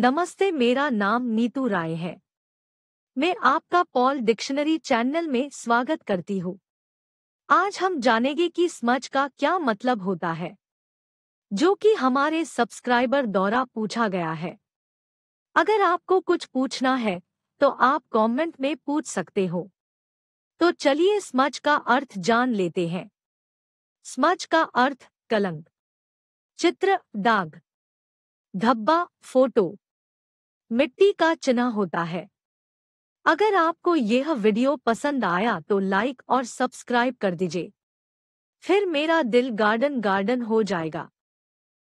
नमस्ते मेरा नाम नीतू राय है मैं आपका पॉल डिक्शनरी चैनल में स्वागत करती हूँ आज हम जानेंगे कि स्मज का क्या मतलब होता है जो कि हमारे सब्सक्राइबर द्वारा पूछा गया है अगर आपको कुछ पूछना है तो आप कमेंट में पूछ सकते हो तो चलिए स्मज का अर्थ जान लेते हैं स्मज का अर्थ कलंक चित्र दाग धब्बा फोटो मिट्टी का चना होता है अगर आपको यह वीडियो पसंद आया तो लाइक और सब्सक्राइब कर दीजिए फिर मेरा दिल गार्डन गार्डन हो जाएगा